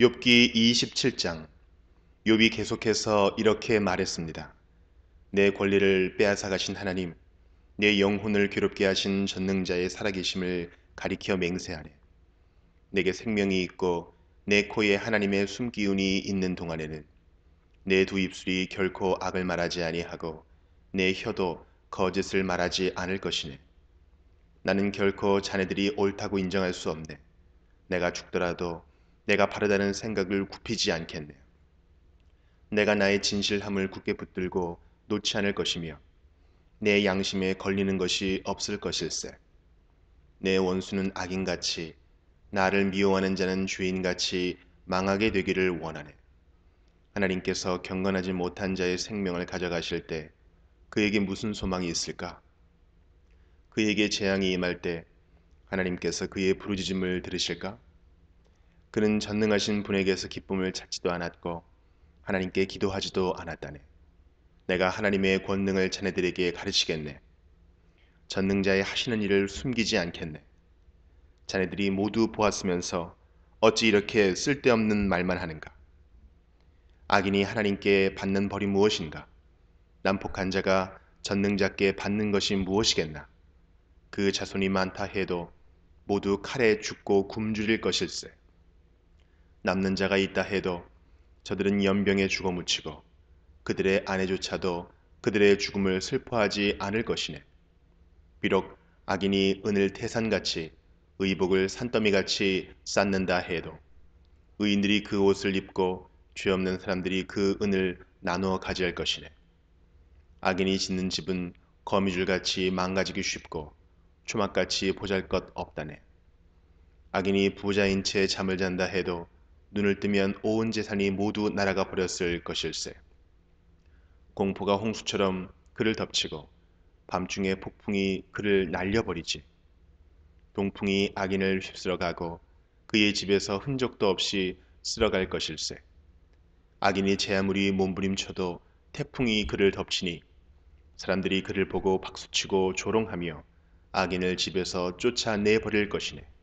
욥기 27장 욥이 계속해서 이렇게 말했습니다. 내 권리를 빼앗아 가신 하나님, 내 영혼을 괴롭게 하신 전능자의 살아계심을 가리켜 맹세하네. 내게 생명이 있고 내 코에 하나님의 숨기운이 있는 동안에는 내 두 입술이 결코 악을 말하지 아니하고 내 혀도 거짓을 말하지 않을 것이네. 나는 결코 자네들이 옳다고 인정할 수 없네. 내가 죽더라도 내가 바르다는 생각을 굽히지 않겠네. 요 내가 나의 진실함을 굳게 붙들고 놓지 않을 것이며 내 양심에 걸리는 것이 없을 것일세. 내 원수는 악인같이 나를 미워하는 자는 죄인같이 망하게 되기를 원하네. 하나님께서 경건하지 못한 자의 생명을 가져가실 때 그에게 무슨 소망이 있을까? 그에게 재앙이 임할 때 하나님께서 그의 부르짖음을 들으실까? 그는 전능하신 분에게서 기쁨을 찾지도 않았고 하나님께 기도하지도 않았다네. 내가 하나님의 권능을 자네들에게 가르치겠네. 전능자의 하시는 일을 숨기지 않겠네. 자네들이 모두 보았으면서 어찌 이렇게 쓸데없는 말만 하는가? 악인이 하나님께 받는 벌이 무엇인가? 난폭한 자가 전능자께 받는 것이 무엇이겠나? 그 자손이 많다 해도 모두 칼에 죽고 굶주릴 것일세. 남는 자가 있다 해도 저들은 연병에 죽어 묻히고 그들의 아내조차도 그들의 죽음을 슬퍼하지 않을 것이네. 비록 악인이 은을 태산같이 의복을 산더미같이 쌓는다 해도 의인들이 그 옷을 입고 죄 없는 사람들이 그 은을 나누어 가져할 것이네. 악인이 짓는 집은 거미줄같이 망가지기 쉽고 초막같이 보잘것 없다네. 악인이 부자인 채 잠을 잔다 해도 눈을 뜨면 온 재산이 모두 날아가 버렸을 것일세. 공포가 홍수처럼 그를 덮치고 밤중에 폭풍이 그를 날려버리지. 동풍이 악인을 휩쓸어가고 그의 집에서 흔적도 없이 쓸어갈 것일세. 악인이 제 아무리 몸부림쳐도 태풍이 그를 덮치니 사람들이 그를 보고 박수치고 조롱하며 악인을 집에서 쫓아내버릴 것이네.